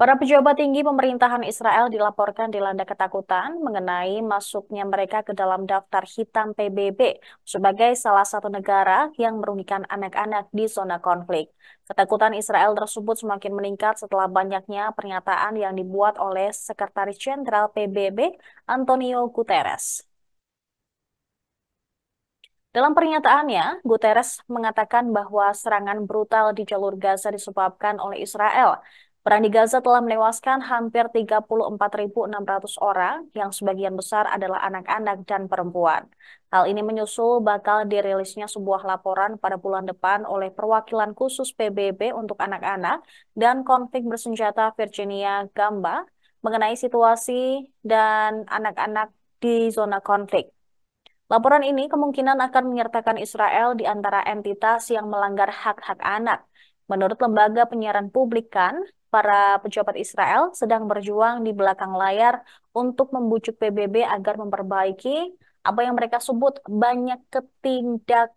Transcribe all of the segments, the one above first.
Para pejabat tinggi pemerintahan Israel dilaporkan dilanda ketakutan mengenai masuknya mereka ke dalam daftar hitam PBB sebagai salah satu negara yang merugikan anak-anak di zona konflik. Ketakutan Israel tersebut semakin meningkat setelah banyaknya pernyataan yang dibuat oleh Sekretaris Jenderal PBB Antonio Guterres. Dalam pernyataannya, Guterres mengatakan bahwa serangan brutal di jalur Gaza disebabkan oleh Israel. Perang di Gaza telah menewaskan hampir 34.600 orang, yang sebagian besar adalah anak-anak dan perempuan. Hal ini menyusul bakal dirilisnya sebuah laporan pada bulan depan oleh perwakilan khusus PBB untuk anak-anak dan konflik bersenjata Virginia Gamba mengenai situasi dan anak-anak di zona konflik. Laporan ini kemungkinan akan menyertakan Israel di antara entitas yang melanggar hak-hak anak. Menurut lembaga penyiaran publik kan, para pejabat Israel sedang berjuang di belakang layar untuk membujuk PBB agar memperbaiki apa yang mereka sebut banyak ketindak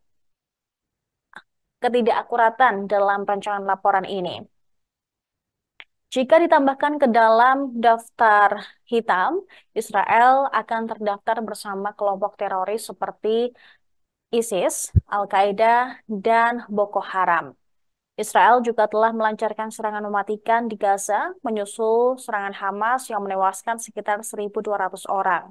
ketidakakuratan dalam rancangan laporan ini. Jika ditambahkan ke dalam daftar hitam, Israel akan terdaftar bersama kelompok teroris seperti ISIS, Al-Qaeda, dan Boko Haram. Israel juga telah melancarkan serangan mematikan di Gaza menyusul serangan Hamas yang menewaskan sekitar 1.200 orang.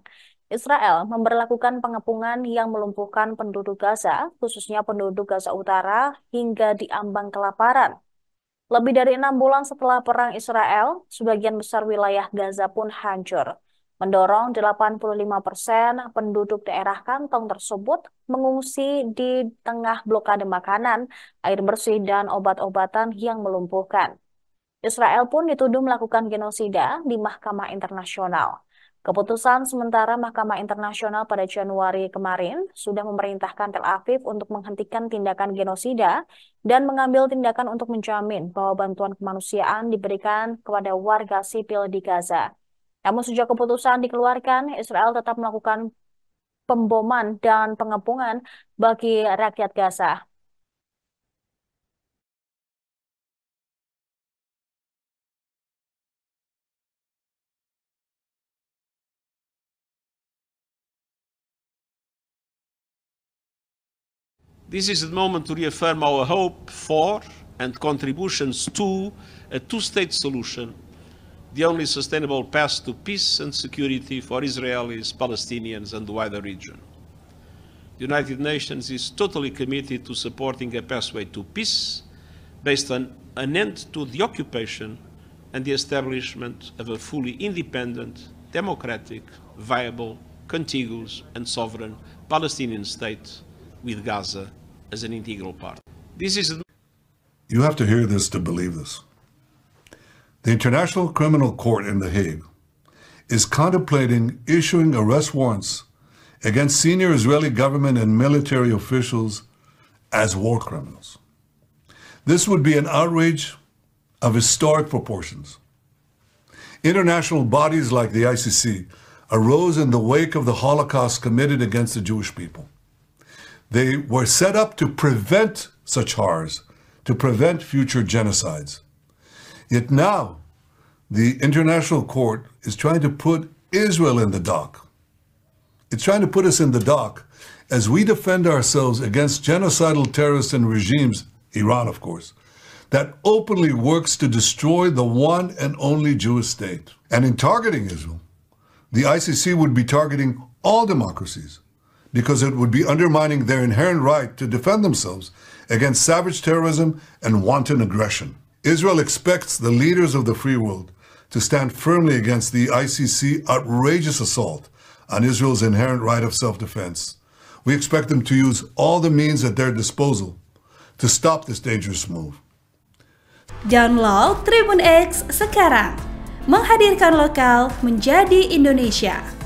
Israel memperlakukan pengepungan yang melumpuhkan penduduk Gaza, khususnya penduduk Gaza Utara, hingga diambang kelaparan. Lebih dari enam bulan setelah perang Israel, sebagian besar wilayah Gaza pun hancur mendorong 85% persen penduduk daerah kantong tersebut mengungsi di tengah blokade makanan, air bersih, dan obat-obatan yang melumpuhkan. Israel pun dituduh melakukan genosida di Mahkamah Internasional. Keputusan sementara Mahkamah Internasional pada Januari kemarin sudah memerintahkan Tel Aviv untuk menghentikan tindakan genosida dan mengambil tindakan untuk menjamin bahwa bantuan kemanusiaan diberikan kepada warga sipil di Gaza. Namun sejak keputusan dikeluarkan, Israel tetap melakukan pemboman dan pengepungan bagi rakyat Gaza. This is the moment to reaffirm our hope for and contributions to a two-state solution the only sustainable path to peace and security for Israelis, Palestinians, and the wider region. The United Nations is totally committed to supporting a pathway to peace based on an end to the occupation and the establishment of a fully independent, democratic, viable, contiguous, and sovereign Palestinian state with Gaza as an integral part. This is. You have to hear this to believe this. The International Criminal Court in The Hague is contemplating issuing arrest warrants against senior Israeli government and military officials as war criminals. This would be an outrage of historic proportions. International bodies like the ICC arose in the wake of the Holocaust committed against the Jewish people. They were set up to prevent such horrors, to prevent future genocides. Yet now, the International Court is trying to put Israel in the dock. It's trying to put us in the dock as we defend ourselves against genocidal terrorists and regimes, Iran, of course, that openly works to destroy the one and only Jewish state. And in targeting Israel, the ICC would be targeting all democracies because it would be undermining their inherent right to defend themselves against savage terrorism and wanton aggression. Israel expects the leaders of the free world to stand firmly against the ICC outrageous assault on Israel's inherent right of self-defense. We expect them to use all the means at their disposal to stop this dangerous move. Download Tribun X sekarang, menghadirkan lokal menjadi Indonesia.